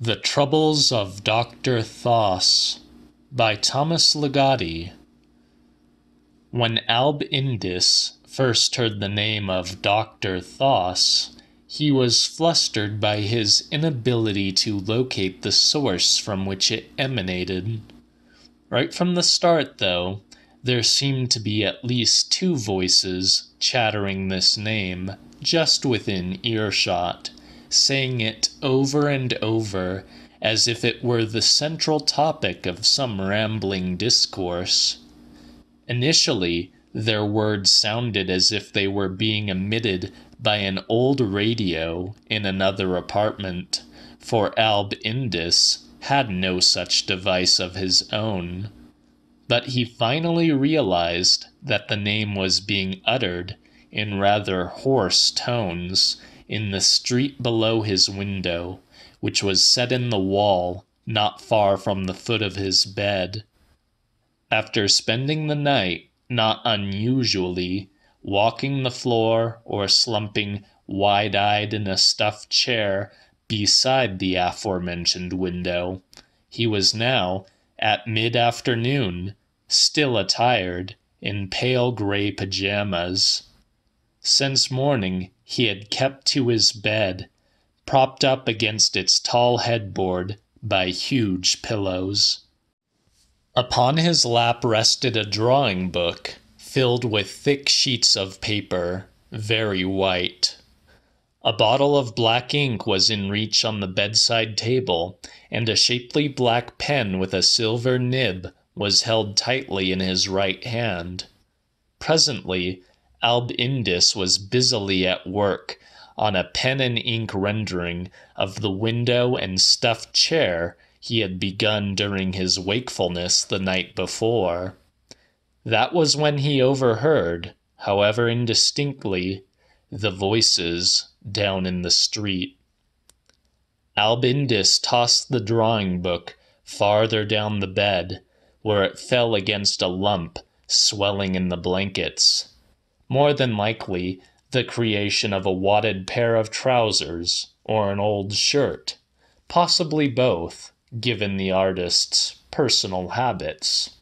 The Troubles of Dr. Thos by Thomas Ligotti. When Alb Indus first heard the name of Dr. Thos, he was flustered by his inability to locate the source from which it emanated. Right from the start, though, there seemed to be at least two voices chattering this name just within earshot saying it over and over as if it were the central topic of some rambling discourse. Initially, their words sounded as if they were being emitted by an old radio in another apartment, for Alb Indus had no such device of his own. But he finally realized that the name was being uttered in rather hoarse tones in the street below his window, which was set in the wall, not far from the foot of his bed. After spending the night, not unusually, walking the floor or slumping wide eyed in a stuffed chair beside the aforementioned window, he was now, at mid afternoon, still attired in pale gray pajamas. Since morning he had kept to his bed, propped up against its tall headboard by huge pillows. Upon his lap rested a drawing book filled with thick sheets of paper, very white. A bottle of black ink was in reach on the bedside table, and a shapely black pen with a silver nib was held tightly in his right hand. Presently, Albindus was busily at work on a pen and ink rendering of the window and stuffed chair he had begun during his wakefulness the night before. That was when he overheard, however indistinctly, the voices down in the street. Albindus tossed the drawing book farther down the bed, where it fell against a lump swelling in the blankets more than likely the creation of a wadded pair of trousers or an old shirt, possibly both, given the artist's personal habits.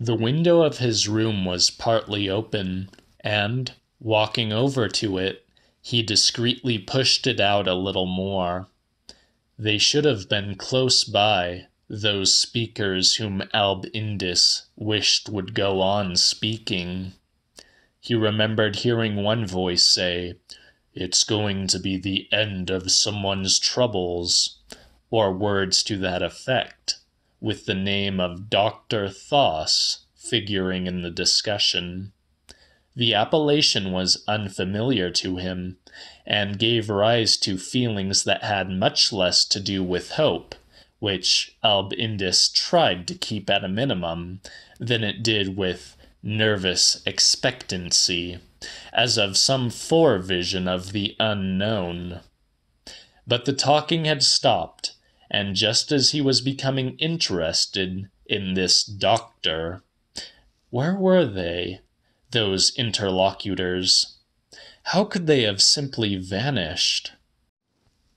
The window of his room was partly open, and, walking over to it, he discreetly pushed it out a little more. They should have been close by, those speakers whom Alb Indus wished would go on speaking he remembered hearing one voice say, It's going to be the end of someone's troubles, or words to that effect, with the name of Dr. Thos figuring in the discussion. The appellation was unfamiliar to him and gave rise to feelings that had much less to do with hope, which Alb Indus tried to keep at a minimum, than it did with nervous expectancy, as of some forevision of the unknown. But the talking had stopped, and just as he was becoming interested in this doctor, where were they, those interlocutors? How could they have simply vanished?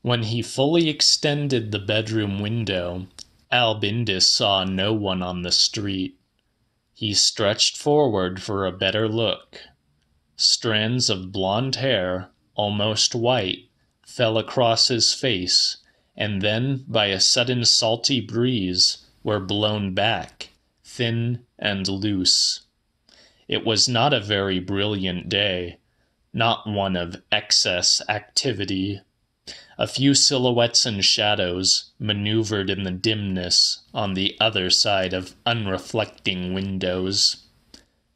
When he fully extended the bedroom window, Albindus saw no one on the street. He stretched forward for a better look. Strands of blond hair, almost white, fell across his face, and then, by a sudden salty breeze, were blown back, thin and loose. It was not a very brilliant day, not one of excess activity a few silhouettes and shadows maneuvered in the dimness on the other side of unreflecting windows.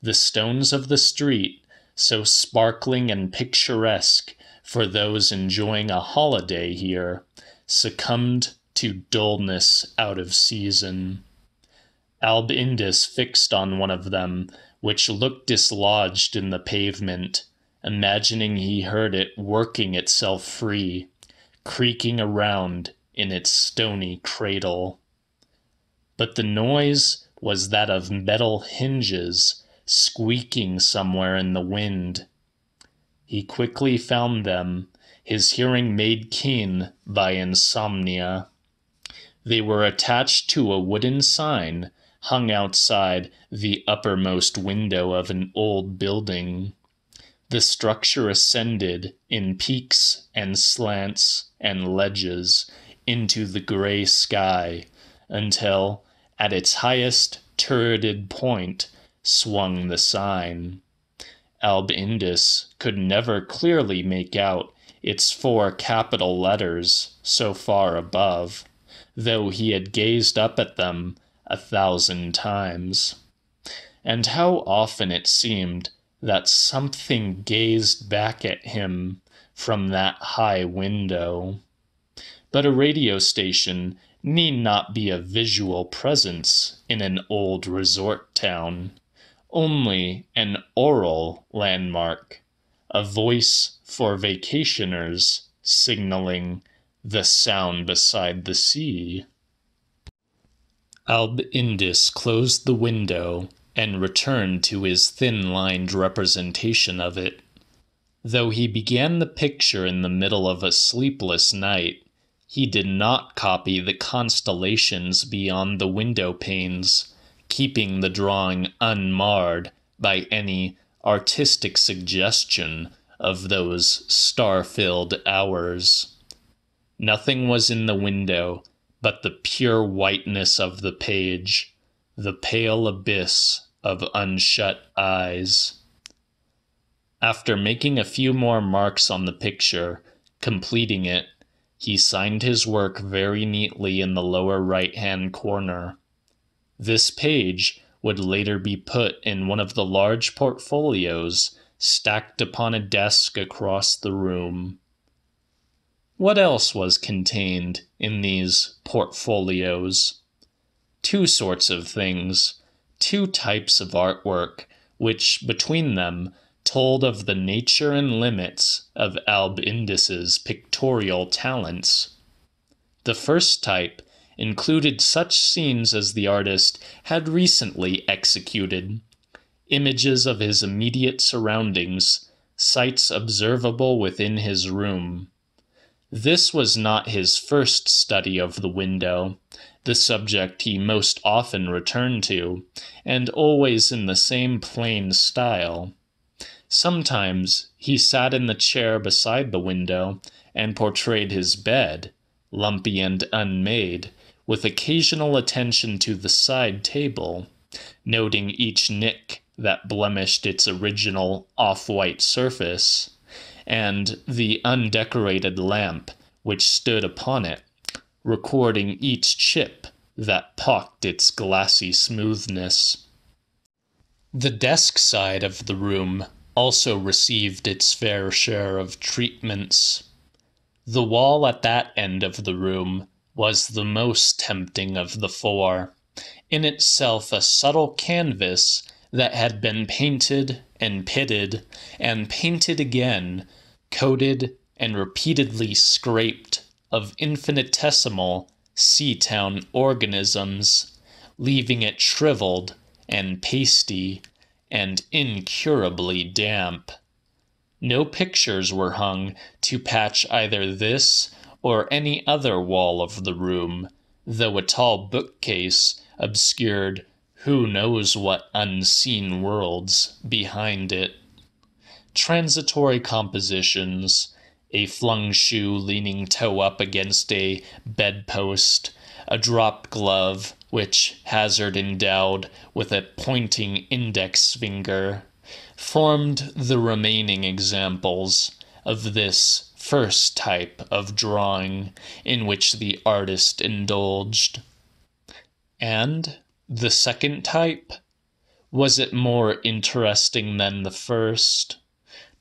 The stones of the street, so sparkling and picturesque for those enjoying a holiday here, succumbed to dullness out of season. Alb Indus fixed on one of them, which looked dislodged in the pavement, imagining he heard it working itself free creaking around in its stony cradle. But the noise was that of metal hinges squeaking somewhere in the wind. He quickly found them, his hearing made keen by insomnia. They were attached to a wooden sign hung outside the uppermost window of an old building. The structure ascended in peaks and slants and ledges into the gray sky until, at its highest turreted point, swung the sign. Alb Indus could never clearly make out its four capital letters so far above, though he had gazed up at them a thousand times. And how often it seemed that something gazed back at him from that high window. But a radio station need not be a visual presence in an old resort town, only an oral landmark, a voice for vacationers signaling the sound beside the sea. Alb Indus closed the window and returned to his thin lined representation of it. Though he began the picture in the middle of a sleepless night, he did not copy the constellations beyond the window panes, keeping the drawing unmarred by any artistic suggestion of those star filled hours. Nothing was in the window but the pure whiteness of the page the pale abyss of unshut eyes. After making a few more marks on the picture, completing it, he signed his work very neatly in the lower right hand corner. This page would later be put in one of the large portfolios stacked upon a desk across the room. What else was contained in these portfolios? two sorts of things, two types of artwork, which between them told of the nature and limits of Indus's pictorial talents. The first type included such scenes as the artist had recently executed images of his immediate surroundings, sights observable within his room. This was not his first study of the window, the subject he most often returned to, and always in the same plain style. Sometimes he sat in the chair beside the window and portrayed his bed, lumpy and unmade, with occasional attention to the side table, noting each nick that blemished its original off white surface, and the undecorated lamp which stood upon it recording each chip that pocked its glassy smoothness. The desk side of the room also received its fair share of treatments. The wall at that end of the room was the most tempting of the four, in itself a subtle canvas that had been painted and pitted and painted again, coated and repeatedly scraped of infinitesimal sea town organisms, leaving it shriveled and pasty and incurably damp. No pictures were hung to patch either this or any other wall of the room, though a tall bookcase obscured who knows what unseen worlds behind it. Transitory compositions, a flung shoe leaning toe up against a bedpost, a drop glove, which Hazard endowed with a pointing index finger, formed the remaining examples of this first type of drawing in which the artist indulged. And the second type? Was it more interesting than the first?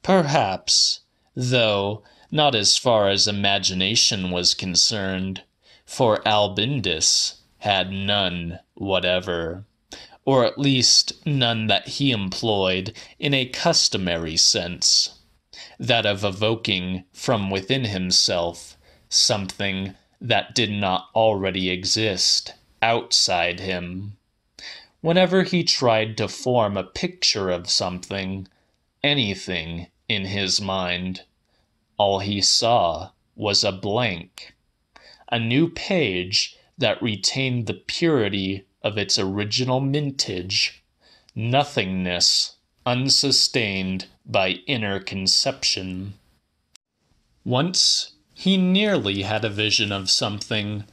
Perhaps, though not as far as imagination was concerned, for Albindus had none whatever, or at least none that he employed in a customary sense, that of evoking from within himself something that did not already exist outside him. Whenever he tried to form a picture of something, anything in his mind, all he saw was a blank, a new page that retained the purity of its original mintage, nothingness unsustained by inner conception. Once he nearly had a vision of something,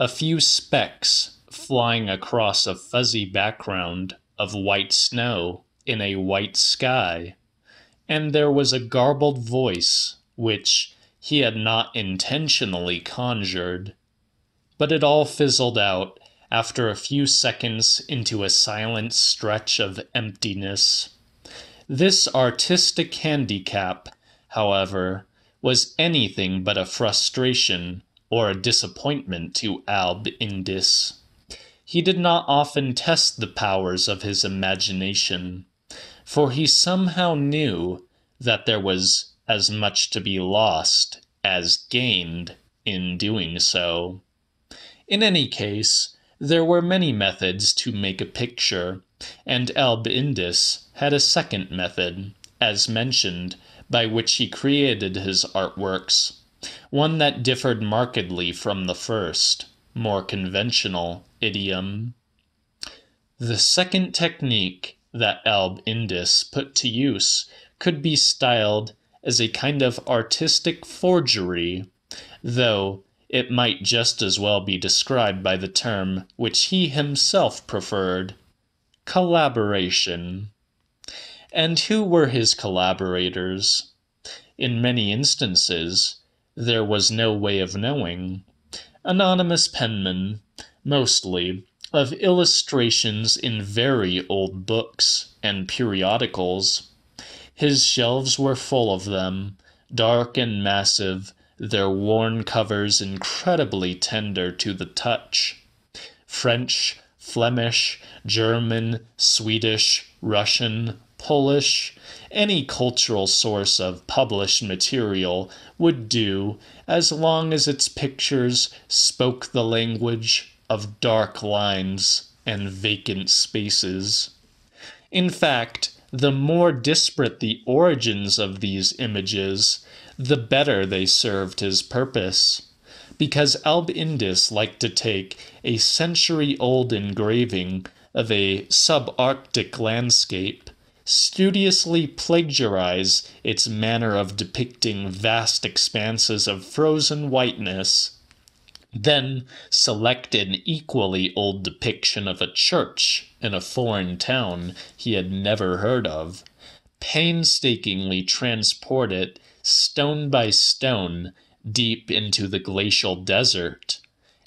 a few specks flying across a fuzzy background of white snow in a white sky, and there was a garbled voice which he had not intentionally conjured. But it all fizzled out after a few seconds into a silent stretch of emptiness. This artistic handicap, however, was anything but a frustration or a disappointment to Alb Indis. He did not often test the powers of his imagination, for he somehow knew that there was as much to be lost as gained in doing so. In any case, there were many methods to make a picture, and Alb Indus had a second method, as mentioned, by which he created his artworks, one that differed markedly from the first, more conventional, idiom. The second technique that Alb Indus put to use could be styled as a kind of artistic forgery, though it might just as well be described by the term which he himself preferred collaboration. And who were his collaborators? In many instances, there was no way of knowing. Anonymous penmen, mostly, of illustrations in very old books and periodicals his shelves were full of them, dark and massive, their worn covers incredibly tender to the touch. French, Flemish, German, Swedish, Russian, Polish, any cultural source of published material would do as long as its pictures spoke the language of dark lines and vacant spaces. In fact, the more disparate the origins of these images, the better they served his purpose. Because Alb Indus liked to take a century old engraving of a subarctic landscape, studiously plagiarize its manner of depicting vast expanses of frozen whiteness, then select an equally old depiction of a church in a foreign town he had never heard of, painstakingly transport it stone by stone deep into the glacial desert,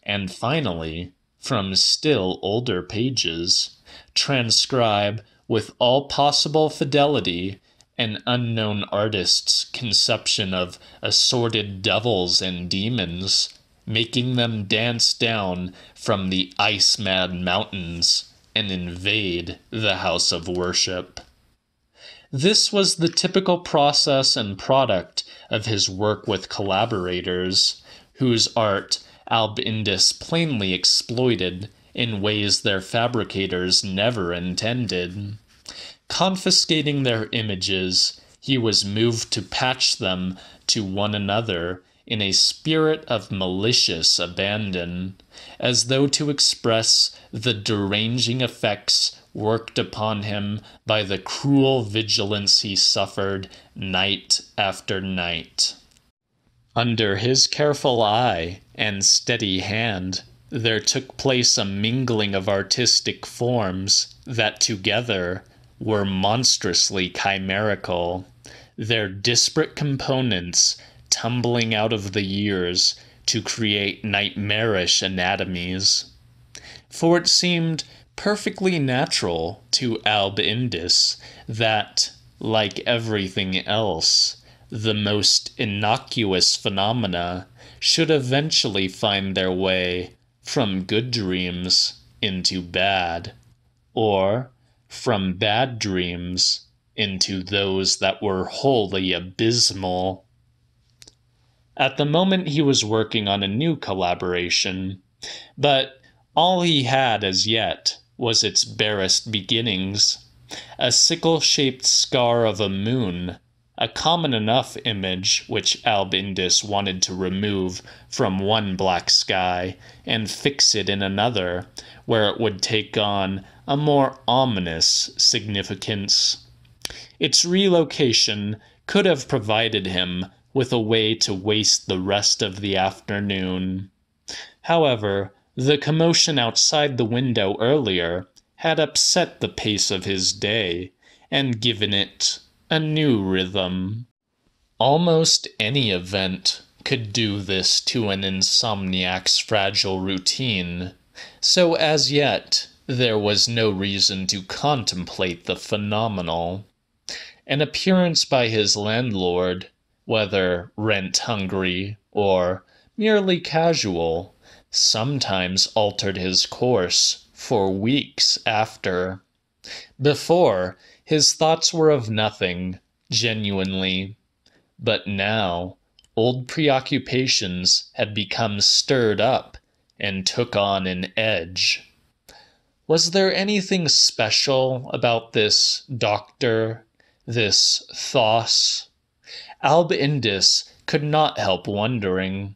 and finally, from still older pages, transcribe with all possible fidelity an unknown artist's conception of assorted devils and demons making them dance down from the ice, mad Mountains and invade the house of worship. This was the typical process and product of his work with collaborators, whose art Alb Indus plainly exploited in ways their fabricators never intended. Confiscating their images, he was moved to patch them to one another in a spirit of malicious abandon, as though to express the deranging effects worked upon him by the cruel vigilance he suffered night after night. Under his careful eye and steady hand, there took place a mingling of artistic forms that together were monstrously chimerical. Their disparate components tumbling out of the years to create nightmarish anatomies. For it seemed perfectly natural to Alb Indus that, like everything else, the most innocuous phenomena should eventually find their way from good dreams into bad, or from bad dreams into those that were wholly abysmal. At the moment, he was working on a new collaboration, but all he had as yet was its barest beginnings a sickle shaped scar of a moon, a common enough image which Albindus wanted to remove from one black sky and fix it in another, where it would take on a more ominous significance. Its relocation could have provided him with a way to waste the rest of the afternoon. However, the commotion outside the window earlier had upset the pace of his day and given it a new rhythm. Almost any event could do this to an insomniac's fragile routine, so as yet there was no reason to contemplate the phenomenal. An appearance by his landlord whether rent hungry or merely casual, sometimes altered his course for weeks after. Before, his thoughts were of nothing, genuinely. But now, old preoccupations had become stirred up and took on an edge. Was there anything special about this doctor, this Thos? Alb Indus could not help wondering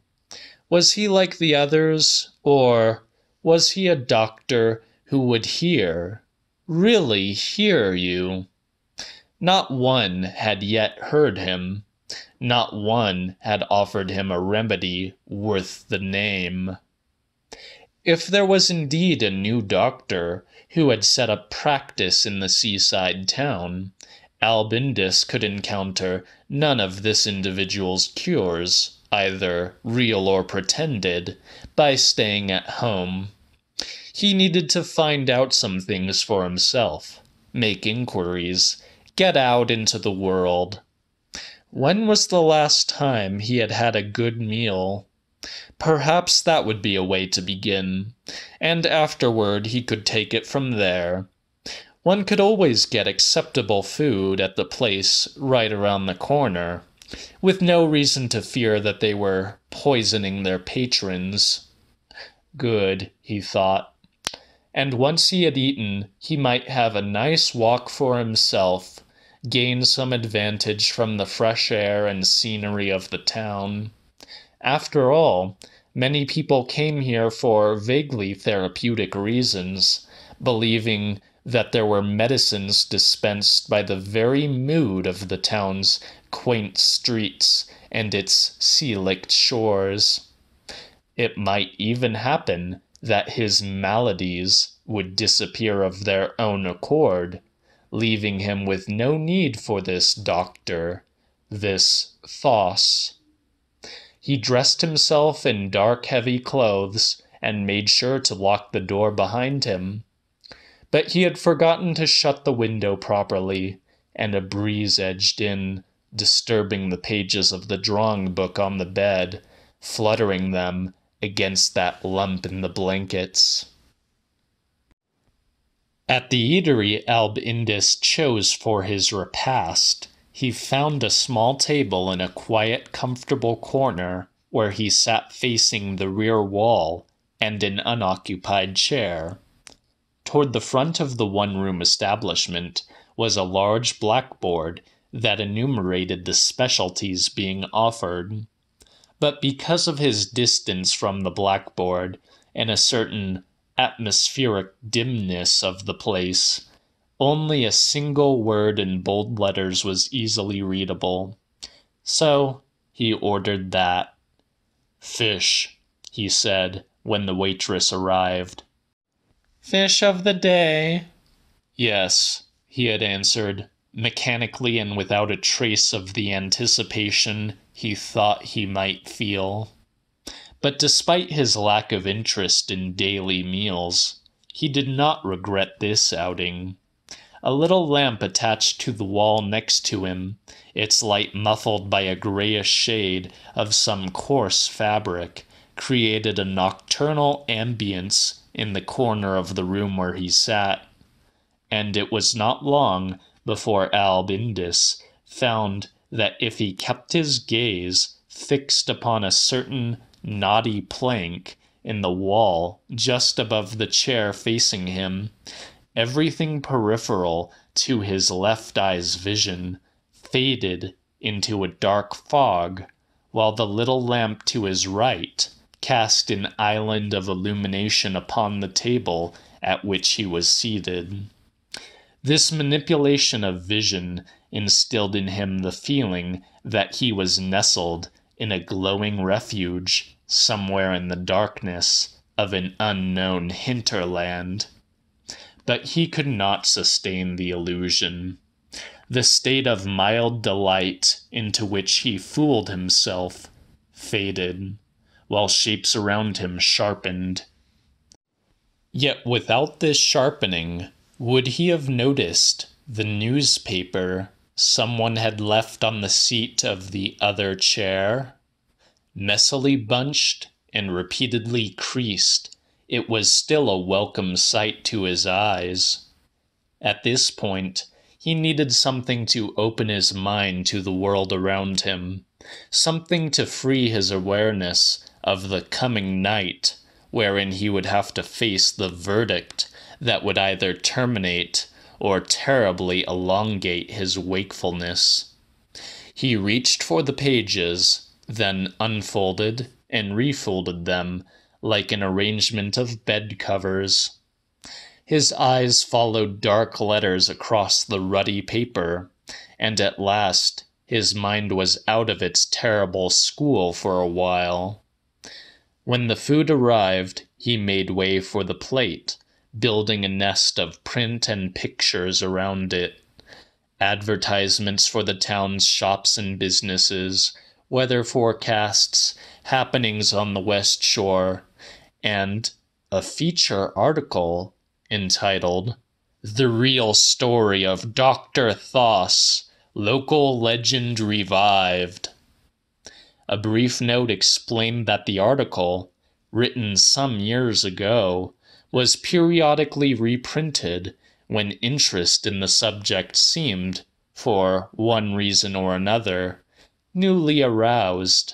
was he like the others, or was he a doctor who would hear, really hear you? Not one had yet heard him, not one had offered him a remedy worth the name. If there was indeed a new doctor who had set up practice in the seaside town, Albindus could encounter none of this individual's cures, either real or pretended, by staying at home. He needed to find out some things for himself, make inquiries, get out into the world. When was the last time he had had a good meal? Perhaps that would be a way to begin, and afterward he could take it from there. One could always get acceptable food at the place right around the corner, with no reason to fear that they were poisoning their patrons. Good, he thought. And once he had eaten, he might have a nice walk for himself, gain some advantage from the fresh air and scenery of the town. After all, many people came here for vaguely therapeutic reasons, believing that there were medicines dispensed by the very mood of the town's quaint streets and its sea licked shores. It might even happen that his maladies would disappear of their own accord, leaving him with no need for this doctor, this Thos. He dressed himself in dark, heavy clothes and made sure to lock the door behind him. But he had forgotten to shut the window properly, and a breeze edged in, disturbing the pages of the drawing book on the bed, fluttering them against that lump in the blankets. At the eatery Alb Indus chose for his repast, he found a small table in a quiet, comfortable corner where he sat facing the rear wall and an unoccupied chair. Toward the front of the one room establishment was a large blackboard that enumerated the specialties being offered. But because of his distance from the blackboard and a certain atmospheric dimness of the place, only a single word in bold letters was easily readable. So he ordered that. Fish, he said when the waitress arrived. Fish of the day. Yes, he had answered, mechanically and without a trace of the anticipation he thought he might feel. But despite his lack of interest in daily meals, he did not regret this outing. A little lamp attached to the wall next to him, its light muffled by a grayish shade of some coarse fabric, created a nocturnal ambience in the corner of the room where he sat, and it was not long before Albindus found that if he kept his gaze fixed upon a certain knotty plank in the wall just above the chair facing him, everything peripheral to his left eye's vision faded into a dark fog, while the little lamp to his right cast an island of illumination upon the table at which he was seated. This manipulation of vision instilled in him the feeling that he was nestled in a glowing refuge somewhere in the darkness of an unknown hinterland. But he could not sustain the illusion. The state of mild delight into which he fooled himself faded while shapes around him sharpened. Yet without this sharpening, would he have noticed the newspaper someone had left on the seat of the other chair? Messily bunched and repeatedly creased, it was still a welcome sight to his eyes. At this point, he needed something to open his mind to the world around him, something to free his awareness of the coming night, wherein he would have to face the verdict that would either terminate or terribly elongate his wakefulness. He reached for the pages, then unfolded and refolded them like an arrangement of bed covers. His eyes followed dark letters across the ruddy paper, and at last his mind was out of its terrible school for a while. When the food arrived, he made way for the plate, building a nest of print and pictures around it. Advertisements for the town's shops and businesses, weather forecasts, happenings on the West Shore, and a feature article entitled The Real Story of Dr. Thos, Local Legend Revived. A brief note explained that the article, written some years ago, was periodically reprinted when interest in the subject seemed, for one reason or another, newly aroused.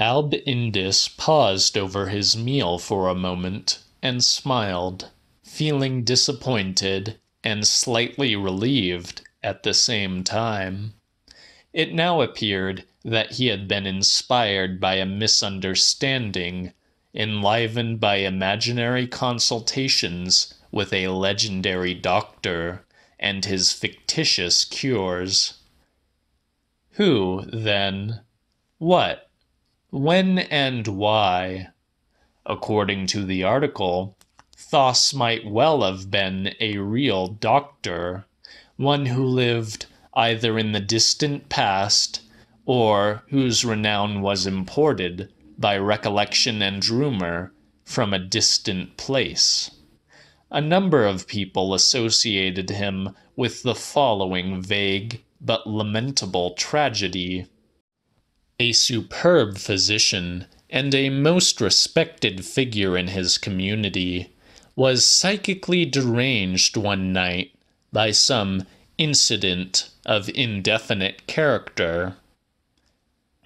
Alb Indus paused over his meal for a moment and smiled, feeling disappointed and slightly relieved at the same time. It now appeared that he had been inspired by a misunderstanding enlivened by imaginary consultations with a legendary doctor and his fictitious cures. Who, then? What? When and why? According to the article, Thos might well have been a real doctor, one who lived either in the distant past or whose renown was imported by recollection and rumor from a distant place. A number of people associated him with the following vague but lamentable tragedy. A superb physician and a most respected figure in his community was psychically deranged one night by some incident of indefinite character.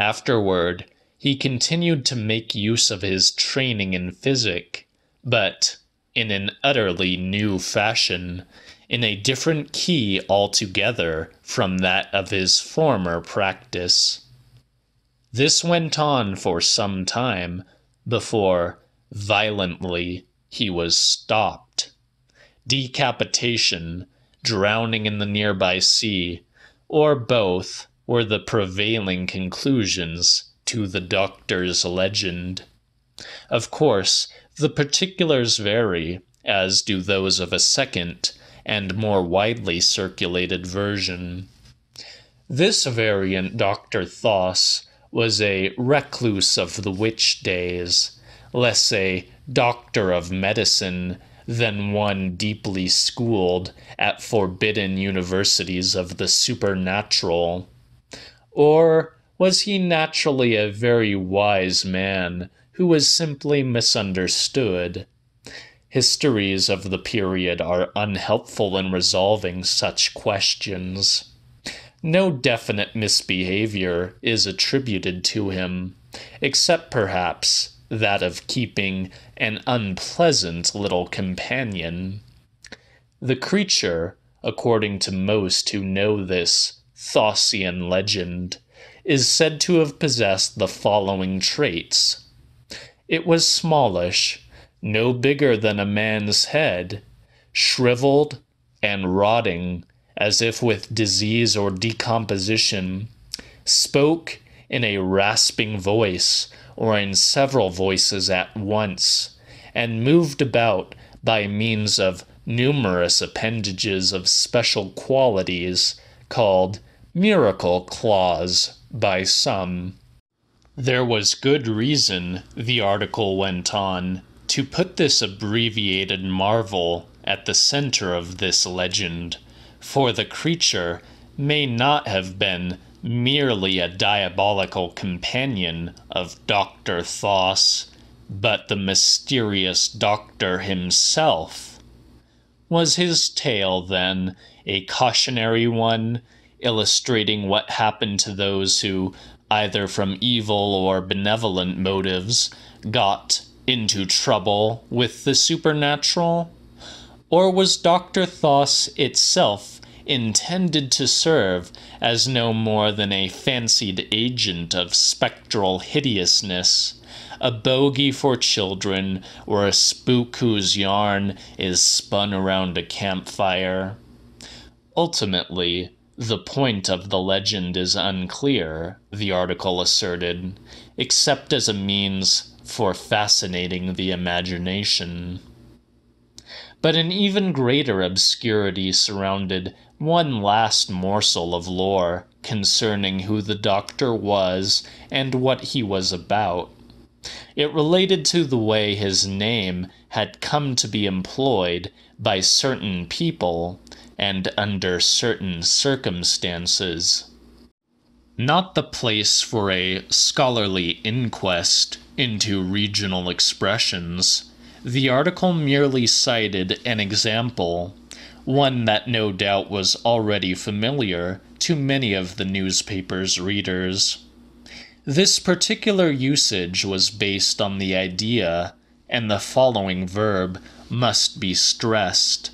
Afterward, he continued to make use of his training in physic, but in an utterly new fashion, in a different key altogether from that of his former practice. This went on for some time before, violently, he was stopped. Decapitation, drowning in the nearby sea, or both, were the prevailing conclusions to the doctor's legend. Of course, the particulars vary, as do those of a second and more widely circulated version. This variant, Dr. Thos, was a recluse of the witch days, less a doctor of medicine than one deeply schooled at forbidden universities of the supernatural. Or was he naturally a very wise man who was simply misunderstood? Histories of the period are unhelpful in resolving such questions. No definite misbehavior is attributed to him, except perhaps that of keeping an unpleasant little companion. The creature, according to most who know this, Thaucian legend, is said to have possessed the following traits it was smallish, no bigger than a man's head, shriveled and rotting as if with disease or decomposition, spoke in a rasping voice or in several voices at once, and moved about by means of numerous appendages of special qualities called Miracle Clause by some. There was good reason, the article went on, to put this abbreviated marvel at the center of this legend, for the creature may not have been merely a diabolical companion of Dr. Thos, but the mysterious doctor himself. Was his tale, then, a cautionary one illustrating what happened to those who, either from evil or benevolent motives, got into trouble with the supernatural? Or was Dr. Thos itself intended to serve as no more than a fancied agent of spectral hideousness, a bogey for children, or a spook whose yarn is spun around a campfire? Ultimately, the point of the legend is unclear, the article asserted, except as a means for fascinating the imagination. But an even greater obscurity surrounded one last morsel of lore concerning who the doctor was and what he was about. It related to the way his name had come to be employed by certain people and under certain circumstances. Not the place for a scholarly inquest into regional expressions, the article merely cited an example, one that no doubt was already familiar to many of the newspaper's readers. This particular usage was based on the idea, and the following verb must be stressed,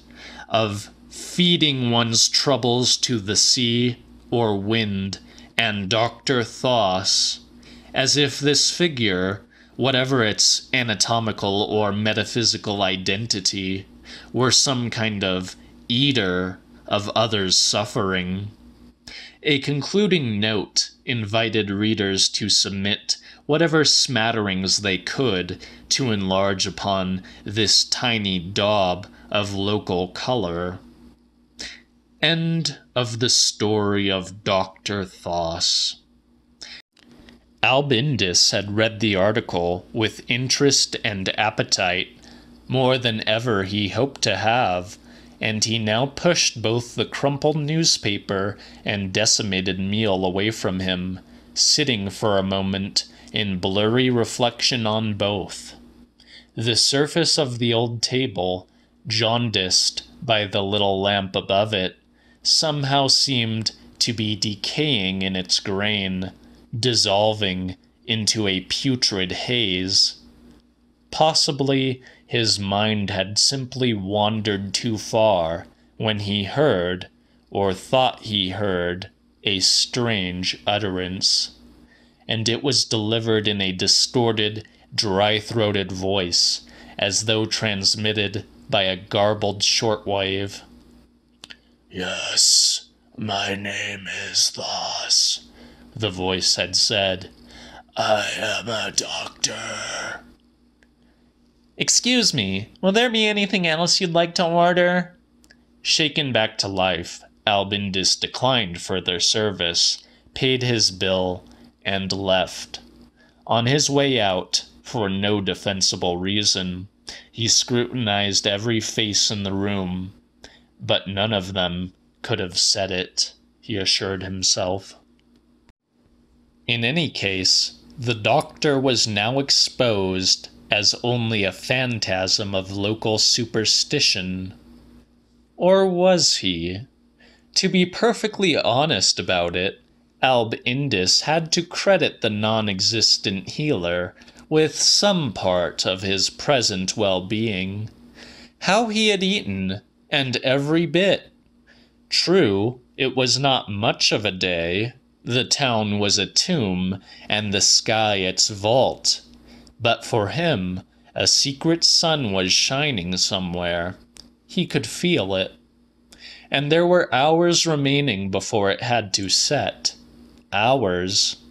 of feeding one's troubles to the sea or wind and Dr. Thos, as if this figure, whatever its anatomical or metaphysical identity, were some kind of eater of others' suffering. A concluding note invited readers to submit whatever smatterings they could to enlarge upon this tiny daub of local color. End of the story of Dr. Thos. Albindus had read the article with interest and appetite, more than ever he hoped to have, and he now pushed both the crumpled newspaper and decimated meal away from him, sitting for a moment in blurry reflection on both. The surface of the old table, jaundiced by the little lamp above it, somehow seemed to be decaying in its grain, dissolving into a putrid haze. Possibly his mind had simply wandered too far when he heard, or thought he heard, a strange utterance, and it was delivered in a distorted, dry throated voice, as though transmitted by a garbled shortwave. Yes, my name is Thos, the voice had said. I am a doctor. Excuse me, will there be anything else you'd like to order? Shaken back to life, Albindus declined further service, paid his bill, and left. On his way out, for no defensible reason, he scrutinized every face in the room, but none of them could have said it, he assured himself. In any case, the doctor was now exposed as only a phantasm of local superstition. Or was he? To be perfectly honest about it, Alb Indus had to credit the non existent healer with some part of his present well being. How he had eaten, and every bit. True, it was not much of a day. The town was a tomb, and the sky its vault. But for him, a secret sun was shining somewhere. He could feel it. And there were hours remaining before it had to set. Hours.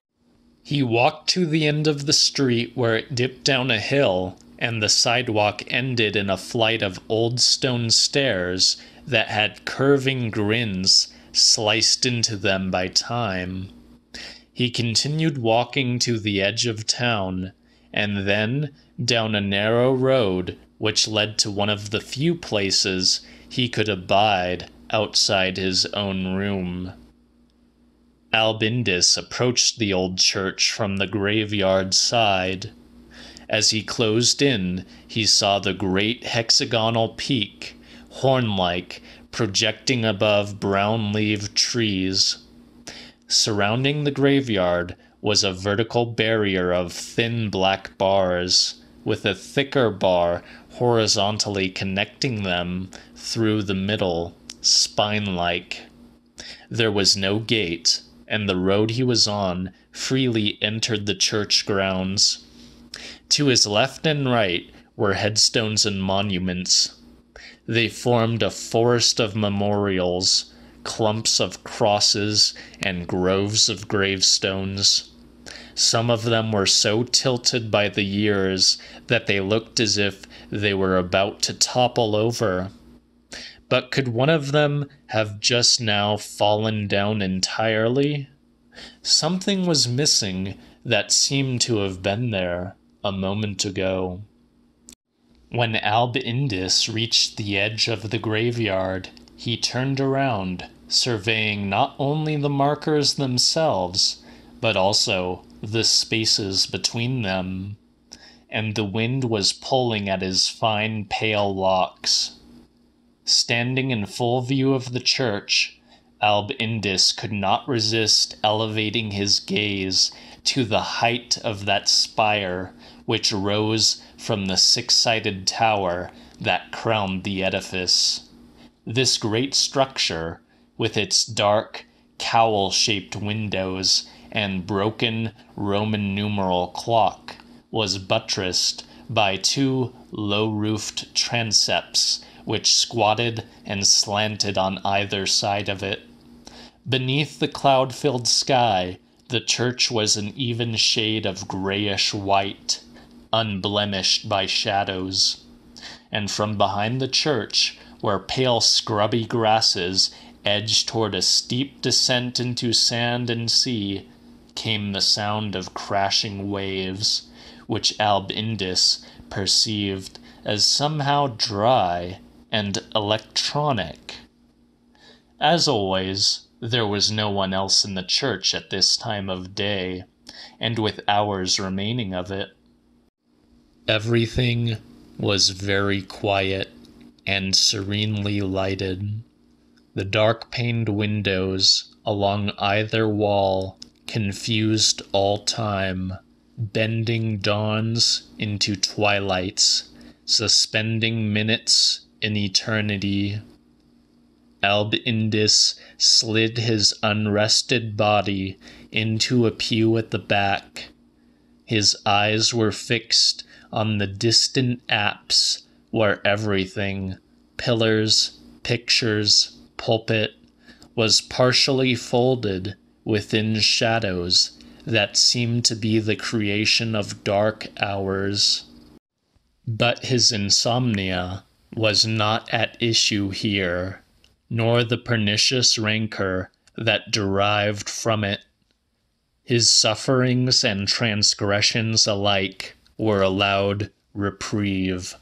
He walked to the end of the street where it dipped down a hill and the sidewalk ended in a flight of old stone stairs that had curving grins sliced into them by time. He continued walking to the edge of town, and then down a narrow road which led to one of the few places he could abide outside his own room. Albindus approached the old church from the graveyard side. As he closed in, he saw the great hexagonal peak, horn like, projecting above brown leaved trees. Surrounding the graveyard was a vertical barrier of thin black bars, with a thicker bar horizontally connecting them through the middle, spine like. There was no gate, and the road he was on freely entered the church grounds. To his left and right were headstones and monuments. They formed a forest of memorials, clumps of crosses, and groves of gravestones. Some of them were so tilted by the years that they looked as if they were about to topple over. But could one of them have just now fallen down entirely? Something was missing that seemed to have been there a moment ago. When Alb Indus reached the edge of the graveyard, he turned around, surveying not only the markers themselves, but also the spaces between them. And the wind was pulling at his fine pale locks. Standing in full view of the church, Alb Indus could not resist elevating his gaze to the height of that spire which rose from the six sided tower that crowned the edifice. This great structure, with its dark, cowl shaped windows and broken Roman numeral clock, was buttressed by two low roofed transepts which squatted and slanted on either side of it. Beneath the cloud filled sky, the church was an even shade of grayish white, unblemished by shadows. And from behind the church, where pale scrubby grasses edged toward a steep descent into sand and sea, came the sound of crashing waves, which Alb Indus perceived as somehow dry and electronic. As always, there was no one else in the church at this time of day, and with hours remaining of it. Everything was very quiet and serenely lighted. The dark paned windows along either wall confused all time, bending dawns into twilights, suspending minutes in eternity. Alb Indus slid his unrested body into a pew at the back. His eyes were fixed on the distant apse where everything pillars, pictures, pulpit was partially folded within shadows that seemed to be the creation of dark hours. But his insomnia was not at issue here nor the pernicious rancor that derived from it. His sufferings and transgressions alike were allowed reprieve.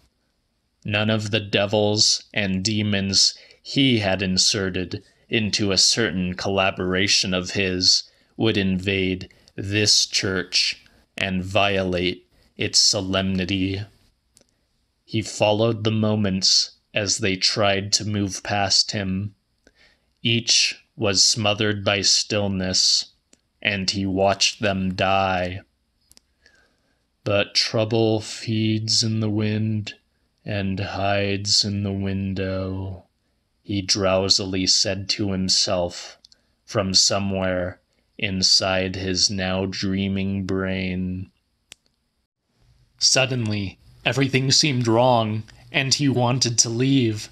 None of the devils and demons he had inserted into a certain collaboration of his would invade this church and violate its solemnity. He followed the moments as they tried to move past him. Each was smothered by stillness, and he watched them die. But trouble feeds in the wind and hides in the window, he drowsily said to himself from somewhere inside his now dreaming brain. Suddenly, everything seemed wrong and he wanted to leave.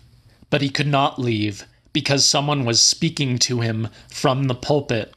But he could not leave because someone was speaking to him from the pulpit.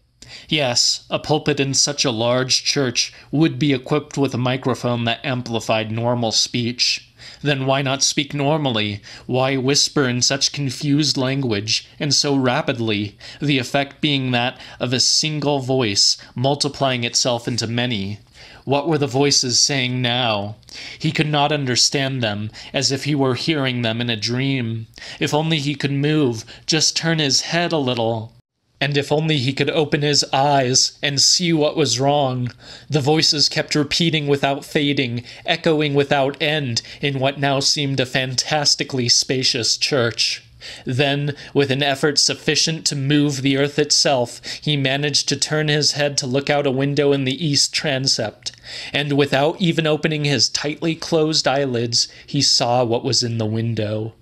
Yes, a pulpit in such a large church would be equipped with a microphone that amplified normal speech. Then why not speak normally? Why whisper in such confused language and so rapidly, the effect being that of a single voice multiplying itself into many? What were the voices saying now? He could not understand them, as if he were hearing them in a dream. If only he could move, just turn his head a little. And if only he could open his eyes and see what was wrong. The voices kept repeating without fading, echoing without end, in what now seemed a fantastically spacious church. Then, with an effort sufficient to move the earth itself, he managed to turn his head to look out a window in the east transept, and without even opening his tightly closed eyelids, he saw what was in the window.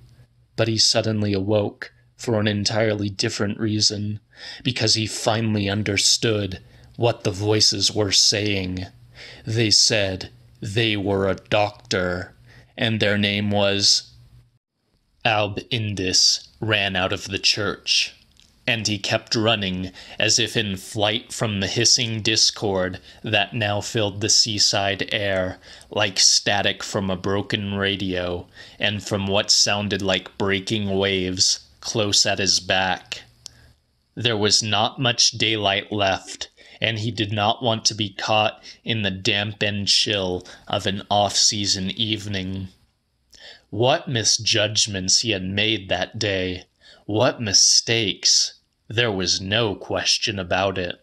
But he suddenly awoke for an entirely different reason, because he finally understood what the voices were saying. They said they were a doctor, and their name was Indis ran out of the church, and he kept running as if in flight from the hissing discord that now filled the seaside air like static from a broken radio and from what sounded like breaking waves close at his back. There was not much daylight left, and he did not want to be caught in the damp and chill of an off season evening. What misjudgments he had made that day! What mistakes! There was no question about it.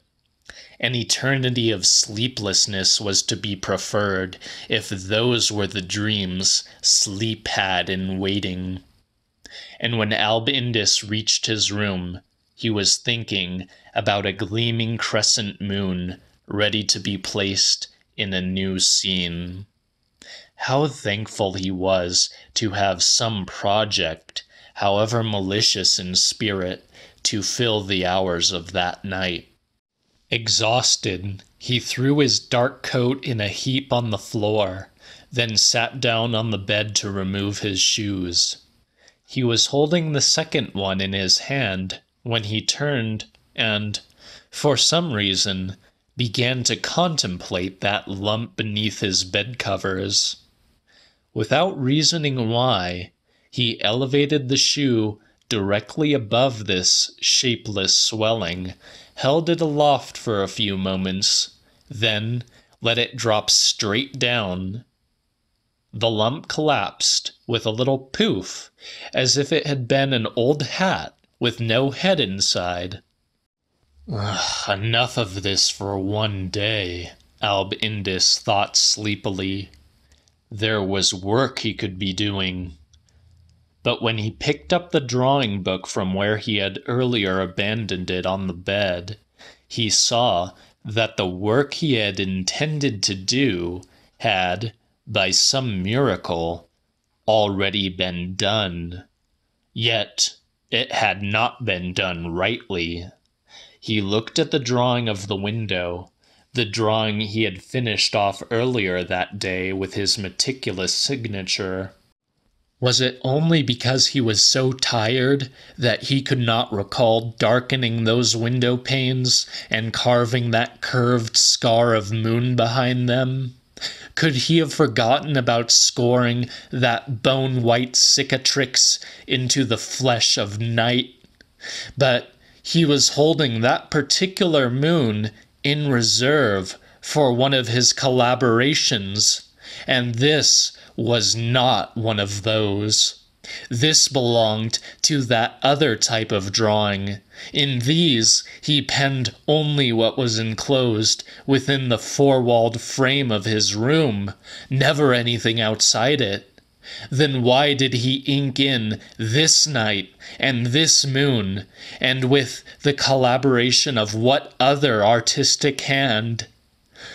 An eternity of sleeplessness was to be preferred if those were the dreams sleep had in waiting. And when Alb Indus reached his room, he was thinking about a gleaming crescent moon ready to be placed in a new scene how thankful he was to have some project, however malicious in spirit, to fill the hours of that night. Exhausted, he threw his dark coat in a heap on the floor, then sat down on the bed to remove his shoes. He was holding the second one in his hand when he turned and, for some reason, began to contemplate that lump beneath his bed covers. Without reasoning why, he elevated the shoe directly above this shapeless swelling, held it aloft for a few moments, then let it drop straight down. The lump collapsed with a little poof, as if it had been an old hat with no head inside. Ugh, enough of this for one day, Alb Indus thought sleepily there was work he could be doing. But when he picked up the drawing book from where he had earlier abandoned it on the bed, he saw that the work he had intended to do had, by some miracle, already been done. Yet, it had not been done rightly. He looked at the drawing of the window the drawing he had finished off earlier that day with his meticulous signature. Was it only because he was so tired that he could not recall darkening those window panes and carving that curved scar of moon behind them? Could he have forgotten about scoring that bone white cicatrix into the flesh of night? But he was holding that particular moon in reserve for one of his collaborations, and this was not one of those. This belonged to that other type of drawing. In these, he penned only what was enclosed within the four walled frame of his room, never anything outside it then why did he ink in this night and this moon, and with the collaboration of what other artistic hand?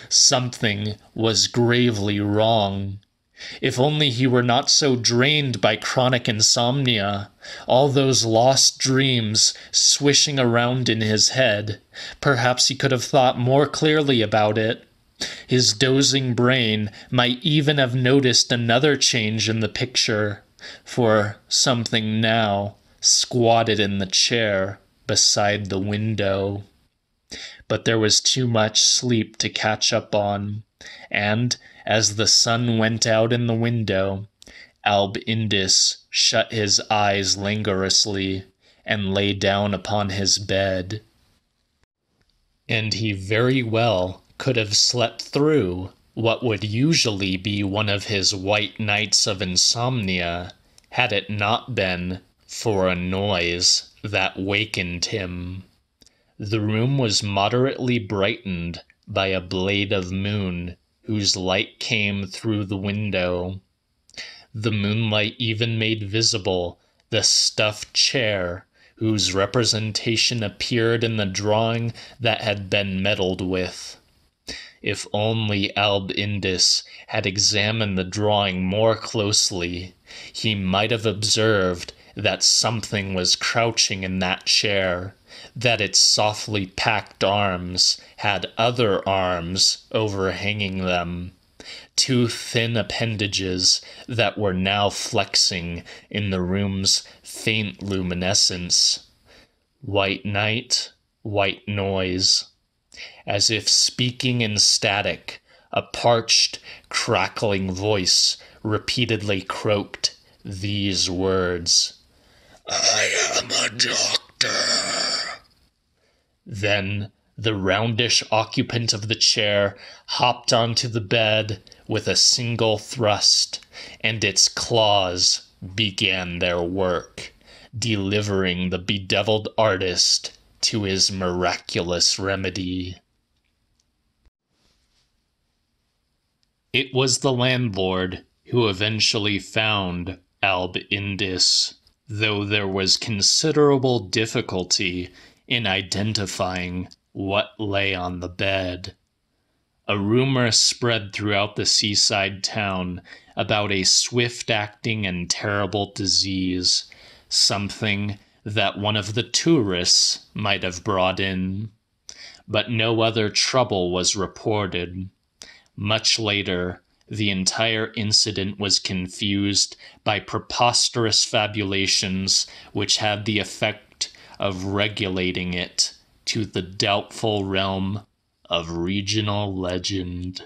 Something was gravely wrong. If only he were not so drained by chronic insomnia, all those lost dreams swishing around in his head, perhaps he could have thought more clearly about it. His dozing brain might even have noticed another change in the picture, for something now squatted in the chair beside the window. But there was too much sleep to catch up on, and as the sun went out in the window, Alb Indus shut his eyes languorously and lay down upon his bed. And he very well could have slept through what would usually be one of his white nights of insomnia had it not been for a noise that wakened him. The room was moderately brightened by a blade of moon whose light came through the window. The moonlight even made visible the stuffed chair whose representation appeared in the drawing that had been meddled with. If only Alb Indus had examined the drawing more closely, he might have observed that something was crouching in that chair, that its softly packed arms had other arms overhanging them, two thin appendages that were now flexing in the room's faint luminescence. White night, white noise as if speaking in static, a parched, crackling voice repeatedly croaked these words I am a doctor. Then the roundish occupant of the chair hopped onto the bed with a single thrust, and its claws began their work, delivering the bedeviled artist to his miraculous remedy. It was the landlord who eventually found Alb Indus, though there was considerable difficulty in identifying what lay on the bed. A rumor spread throughout the seaside town about a swift acting and terrible disease, something that one of the tourists might have brought in, but no other trouble was reported. Much later, the entire incident was confused by preposterous fabulations which had the effect of regulating it to the doubtful realm of regional legend.